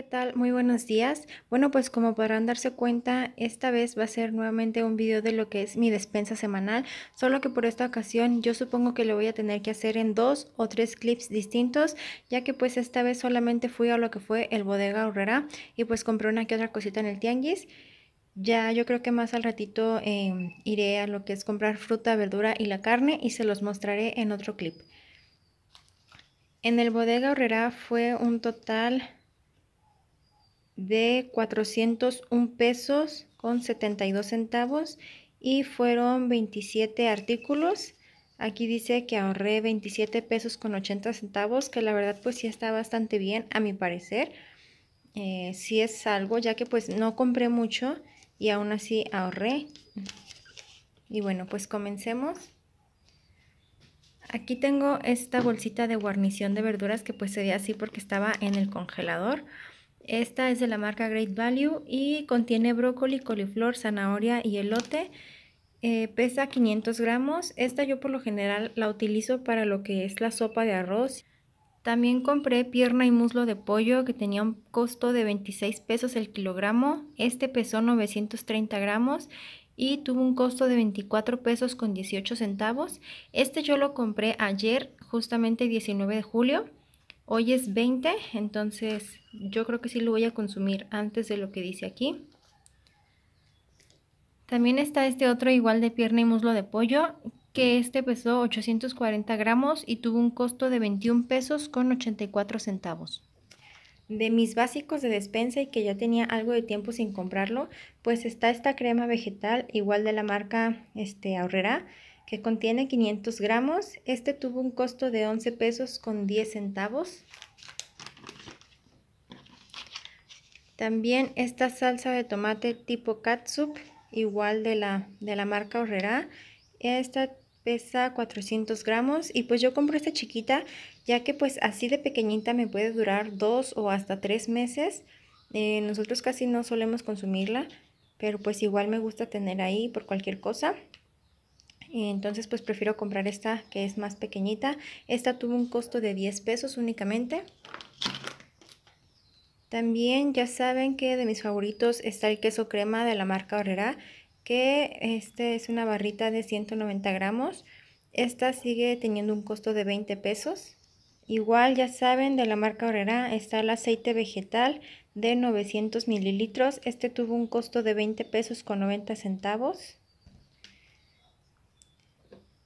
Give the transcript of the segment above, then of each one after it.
¿qué tal? Muy buenos días. Bueno, pues como podrán darse cuenta, esta vez va a ser nuevamente un video de lo que es mi despensa semanal, solo que por esta ocasión yo supongo que lo voy a tener que hacer en dos o tres clips distintos, ya que pues esta vez solamente fui a lo que fue el bodega horrera y pues compré una que otra cosita en el tianguis. Ya yo creo que más al ratito em, iré a lo que es comprar fruta, verdura y la carne y se los mostraré en otro clip. En el bodega horrera fue un total de 401 pesos con 72 centavos y fueron 27 artículos. Aquí dice que ahorré 27 pesos con 80 centavos, que la verdad pues sí está bastante bien a mi parecer. Eh, si es algo, ya que pues no compré mucho y aún así ahorré. Y bueno, pues comencemos. Aquí tengo esta bolsita de guarnición de verduras que pues se así porque estaba en el congelador. Esta es de la marca Great Value y contiene brócoli, coliflor, zanahoria y elote. Eh, pesa 500 gramos. Esta yo por lo general la utilizo para lo que es la sopa de arroz. También compré pierna y muslo de pollo que tenía un costo de 26 pesos el kilogramo. Este pesó 930 gramos y tuvo un costo de 24 pesos con 18 centavos. Este yo lo compré ayer, justamente 19 de julio. Hoy es 20, entonces yo creo que sí lo voy a consumir antes de lo que dice aquí. También está este otro igual de pierna y muslo de pollo, que este pesó 840 gramos y tuvo un costo de 21 pesos con 84 centavos. De mis básicos de despensa y que ya tenía algo de tiempo sin comprarlo, pues está esta crema vegetal igual de la marca este, Aurrera que contiene 500 gramos. Este tuvo un costo de 11 pesos con 10 centavos. También esta salsa de tomate tipo catsup, igual de la, de la marca Horrera. Esta pesa 400 gramos y pues yo compro esta chiquita ya que pues así de pequeñita me puede durar dos o hasta tres meses. Eh, nosotros casi no solemos consumirla, pero pues igual me gusta tener ahí por cualquier cosa entonces pues prefiero comprar esta que es más pequeñita. Esta tuvo un costo de 10 pesos únicamente. También ya saben que de mis favoritos está el queso crema de la marca Herrera, que este es una barrita de 190 gramos. Esta sigue teniendo un costo de 20 pesos. Igual ya saben de la marca Herrera está el aceite vegetal de 900 mililitros. Este tuvo un costo de 20 pesos con 90 centavos.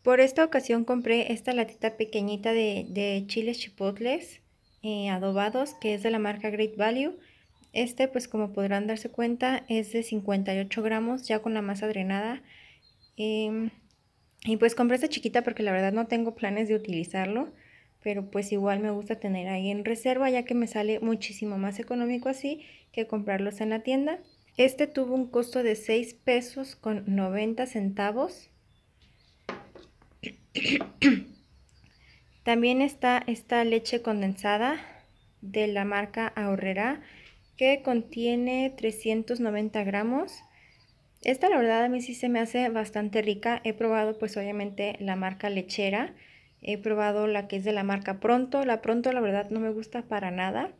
Por esta ocasión compré esta latita pequeñita de, chiles chipotles eh, adobados que es de la marca Great Value. Este pues como podrán darse cuenta es de 58 gramos ya con la masa drenada. Em, y pues compré esta chiquita porque la verdad no tengo planes de utilizarlo. Pero pues igual me gusta tener ahí en reserva ya que me sale muchísimo más económico así que comprarlos en la tienda. Este tuvo un costo de 6 pesos con 90 centavos. También está esta leche condensada de la marca Ahorrera que contiene 390 gramos. Esta la verdad a mí sí se me hace bastante rica. He probado pues obviamente la marca lechera. He probado la que es de la marca Pronto. La Pronto la verdad no me gusta para nada.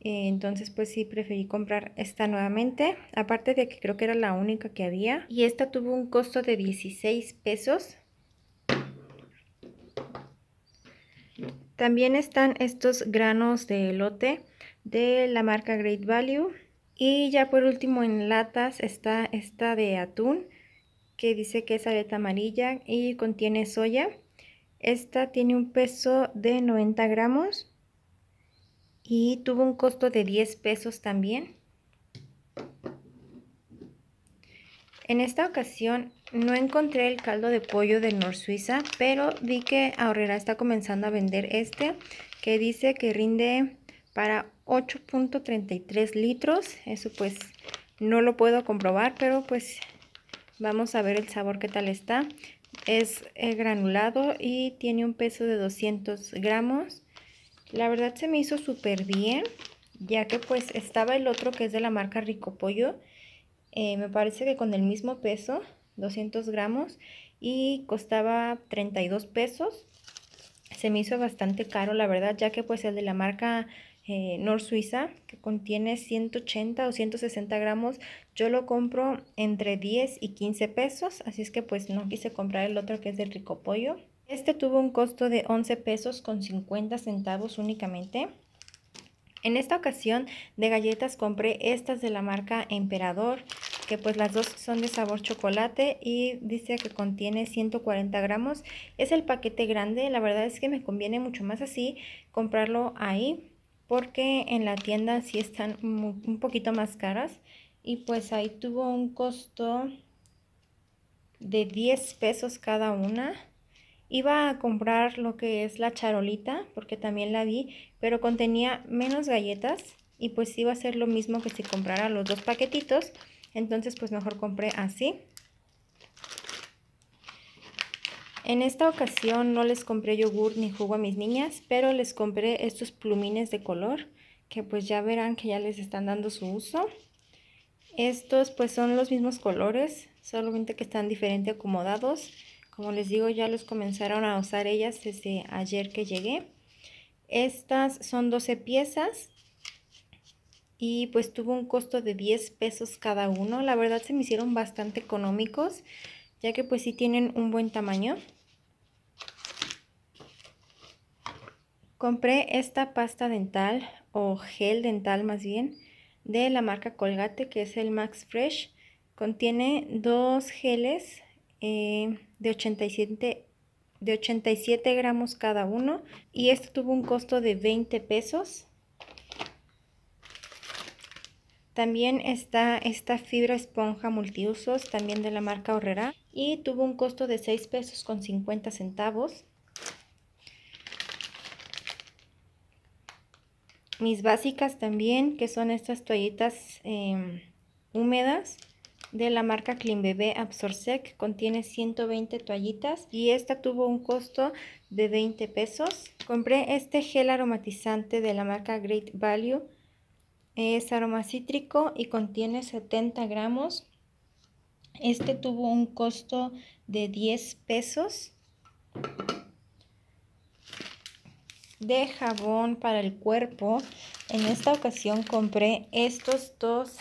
Eh, entonces pues sí preferí comprar esta nuevamente. Aparte de que creo que era la única que había. Y esta tuvo un costo de 16 pesos. También están estos granos de elote de la marca Great Value. Y ya por último en latas está esta de atún que dice que es aleta amarilla y contiene soya. Esta tiene un peso de 90 gramos y tuvo un costo de 10 pesos también. En esta ocasión no encontré el caldo de pollo de Nor Suiza, pero vi que Ahorrera está comenzando a vender este, que dice que rinde para 8.33 litros. Eso pues no lo puedo comprobar, pero pues vamos a ver el sabor qué tal está. Es eh, granulado y tiene un peso de 200 gramos. La verdad se me hizo súper bien, ya que pues estaba el otro que es de la marca Rico Pollo, eh, me parece que con el mismo peso, 200 gramos, y costaba 32 pesos. Se me hizo bastante caro, la verdad, ya que pues el de la marca eh, Nor Suiza, que contiene 180 o 160 gramos, yo lo compro entre 10 y 15 pesos, así es que pues no quise comprar el otro que es del Rico Pollo. Este tuvo un costo de 11 pesos con 50 centavos únicamente. En esta ocasión de galletas compré estas de la marca Emperador, que pues las dos son de sabor chocolate y dice que contiene 140 gramos. Es el paquete grande, la verdad es que me conviene mucho más así comprarlo ahí, porque en la tienda sí están un poquito más caras. Y pues ahí tuvo un costo de 10 pesos cada una Iba a comprar lo que es la charolita, porque también la vi, pero contenía menos galletas y pues iba a ser lo mismo que si comprara los dos paquetitos. Entonces pues mejor compré así. En esta ocasión no les compré yogur ni jugo a mis niñas, pero les compré estos plumines de color que pues ya verán que ya les están dando su uso. Estos pues son los mismos colores, solamente que están diferente acomodados. Como les digo, ya los comenzaron a usar ellas desde ayer que llegué. Estas son 12 piezas y pues tuvo un costo de 10 pesos cada uno. La verdad se me hicieron bastante económicos, ya que pues sí tienen un buen tamaño. Compré esta pasta dental o gel dental más bien de la marca Colgate que es el Max Fresh. Contiene dos geles eh, de, 87, de 87 gramos cada uno y esto tuvo un costo de 20 pesos. También está esta fibra esponja multiusos, también de la marca Horrera, y tuvo un costo de 6 pesos con 50 centavos. Mis básicas también, que son estas toallitas em, húmedas, de la marca Clean Bebé Absorsec. Contiene 120 toallitas y esta tuvo un costo de 20 pesos. Compré este gel aromatizante de la marca Great Value. Es aroma cítrico y contiene 70 gramos. Este tuvo un costo de 10 pesos. De jabón para el cuerpo. En esta ocasión compré estos dos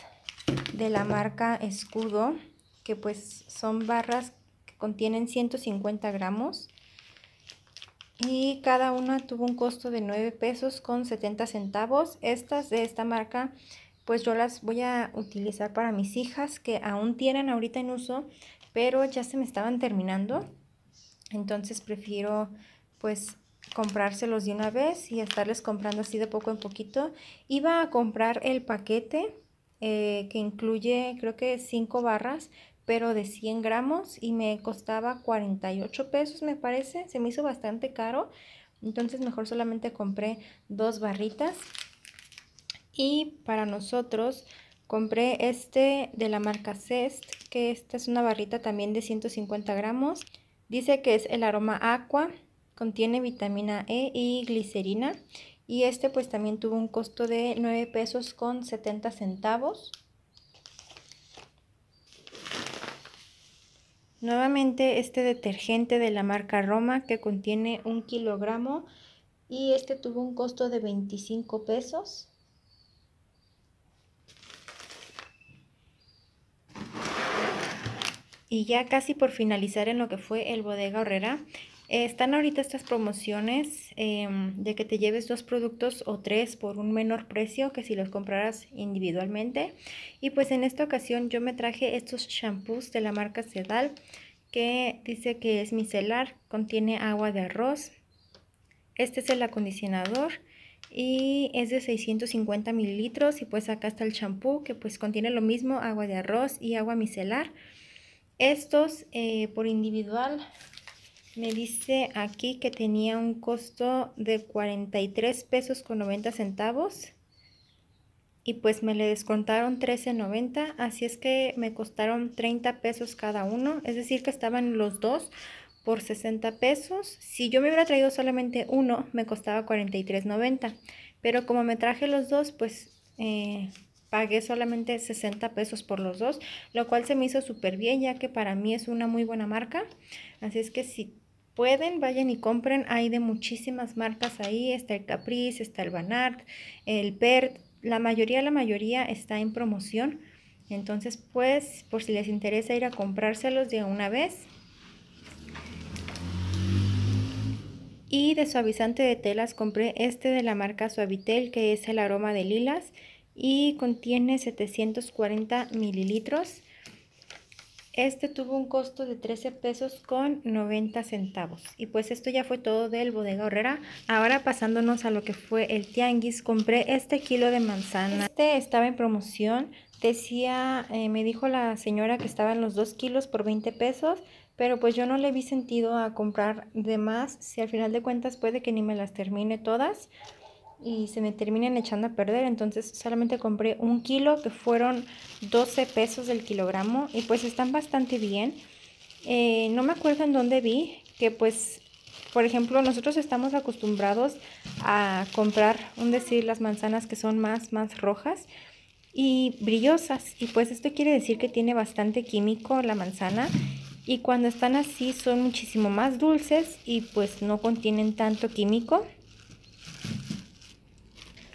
de la marca Escudo, que pues son barras que contienen 150 gramos. Y cada una tuvo un costo de 9 pesos con 70 centavos. Estas de esta marca pues yo las voy a utilizar para mis hijas que aún tienen ahorita en uso, pero ya se me estaban terminando. Entonces prefiero pues comprárselos de una vez y estarles comprando así de poco en poquito. Iba a comprar el paquete eh, que incluye creo que 5 barras, pero de 100 gramos y me costaba 48 pesos me parece, se me hizo bastante caro, entonces mejor solamente compré dos barritas y para nosotros compré este de la marca CEST que esta es una barrita también de 150 gramos, dice que es el aroma aqua, contiene vitamina E y glicerina y este pues también tuvo un costo de 9 pesos con 70 centavos. Nuevamente este detergente de la marca Roma que contiene un kilogramo y este tuvo un costo de 25 pesos. Y ya casi por finalizar en lo que fue el bodega horrera, eh, están ahorita estas promociones em, de que te lleves dos productos o tres por un menor precio que si los compraras individualmente. Y pues en esta ocasión yo me traje estos shampoos de la marca Cedal que dice que es micelar, contiene agua de arroz. Este es el acondicionador y es de 650 mililitros y pues acá está el champú que pues contiene lo mismo, agua de arroz y agua micelar. Estos eh, por individual me dice aquí que tenía un costo de 43 pesos con 90 centavos y pues me le descontaron 13.90, así es que me costaron 30 pesos cada uno, es decir que estaban los dos por 60 pesos. Si yo me hubiera traído solamente uno, me costaba 43.90, pero como me traje los dos, pues eh, pagué solamente 60 pesos por los dos, lo cual se me hizo súper bien ya que para mí es una muy buena marca. Así es que si pueden, vayan y compren. Hay de muchísimas marcas ahí. Está el Caprice, está el Banart, el Pert. La mayoría, la mayoría está en promoción. Entonces, pues, por si les interesa ir a comprárselos de una vez. Y de suavizante de telas compré este de la marca Suavitel, que es el aroma de lilas y contiene 740 mililitros. Este tuvo un costo de 13 pesos con 90 centavos. Y pues esto ya fue todo del bodega Herrera. Ahora pasándonos a lo que fue el tianguis, compré este kilo de manzana. Este estaba en promoción. Decía, eh, me dijo la señora que estaban los 2 kilos por 20 pesos. Pero pues yo no le vi sentido a comprar de más. Si al final de cuentas puede que ni me las termine todas y se me terminan echando a perder. Entonces solamente compré un kilo que fueron 12 pesos el kilogramo y pues están bastante bien. Eh, no me acuerdo en dónde vi que pues, por ejemplo, nosotros estamos acostumbrados a comprar, un decir, las manzanas que son más, más rojas y brillosas. Y pues esto quiere decir que tiene bastante químico la manzana y cuando están así son muchísimo más dulces y pues no contienen tanto químico.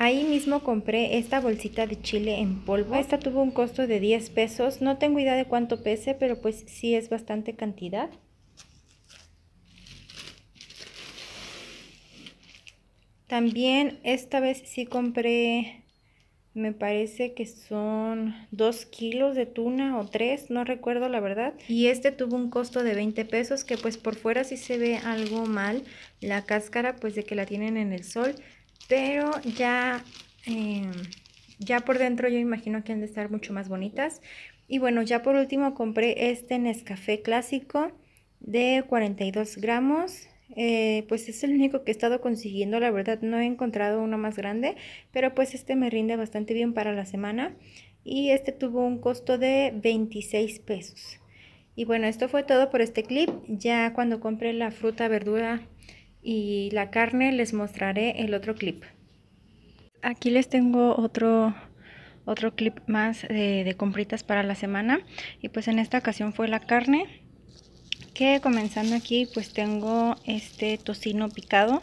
Ahí mismo compré esta bolsita de chile en polvo. Esta tuvo un costo de 10 pesos. No tengo idea de cuánto pese, pero pues sí es bastante cantidad. También esta vez sí compré, me parece que son 2 kilos de tuna o 3, no recuerdo la verdad. Y este tuvo un costo de 20 pesos que pues por fuera sí se ve algo mal. La cáscara pues de que la tienen en el sol pero ya, em, ya por dentro yo imagino que han de estar mucho más bonitas. Y bueno, ya por último compré este Nescafé clásico de 42 gramos. Eh, pues es el único que he estado consiguiendo, la verdad no he encontrado uno más grande, pero pues este me rinde bastante bien para la semana y este tuvo un costo de 26 pesos. Y bueno, esto fue todo por este clip. Ya cuando compré la fruta, verdura y la carne les mostraré el otro clip. Aquí les tengo otro otro clip más de, de, compritas para la semana y pues en esta ocasión fue la carne que comenzando aquí pues tengo este tocino picado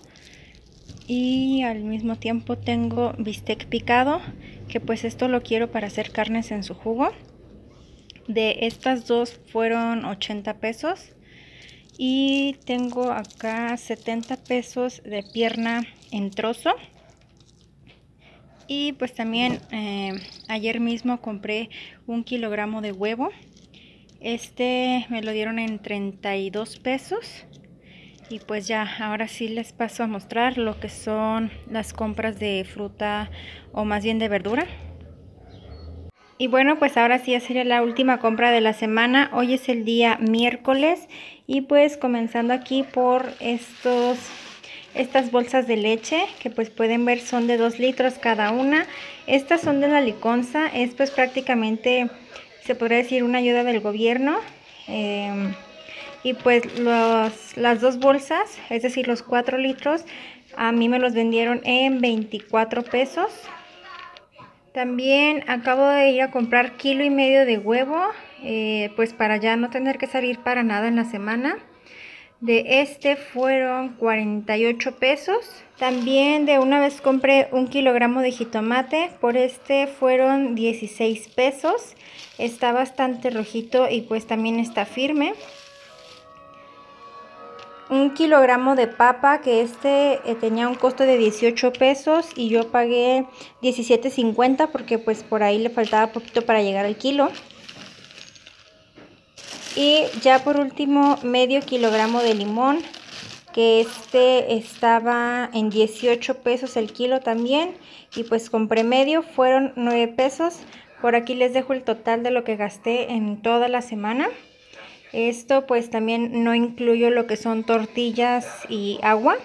y al mismo tiempo tengo bistec picado que pues esto lo quiero para hacer carnes en su jugo de estas dos fueron 80 pesos y tengo acá 70 pesos de pierna en trozo y pues también eh, ayer mismo compré un kilogramo de huevo este me lo dieron en 32 pesos y pues ya ahora sí les paso a mostrar lo que son las compras de fruta o más bien de verdura y bueno, pues ahora sí ya sería la última compra de la semana. Hoy es el día miércoles y pues comenzando aquí por estos estas bolsas de leche que pues pueden ver son de 2 litros cada una. Estas son de la liconza, es pues prácticamente se podría decir una ayuda del gobierno. Em, y pues las dos bolsas, es decir los 4 litros, a mí me los vendieron en 24 pesos. También acabo de ir a comprar kilo y medio de huevo, eh, pues para ya no tener que salir para nada en la semana. De este fueron 48 pesos. También de una vez compré un kilogramo de jitomate. Por este fueron 16 pesos. Está bastante rojito y pues también está firme un kilogramo de papa que este eh, tenía un costo de 18 pesos y yo pagué 17.50 porque pues por ahí le faltaba poquito para llegar al kilo. Y ya por último medio kilogramo de limón que este estaba en 18 pesos el kilo también y pues compré medio fueron 9 pesos. Por aquí les dejo el total de lo que gasté en toda la semana. Esto pues también no incluyo lo que son tortillas y agua,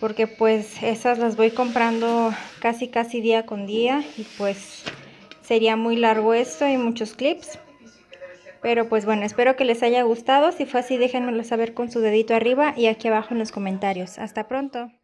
porque pues esas las voy comprando casi casi día con día y pues sería muy largo esto y muchos clips. Pero pues bueno, espero que les haya gustado. Si fue así, déjenmelo saber con su dedito arriba y aquí abajo en los comentarios. Hasta pronto.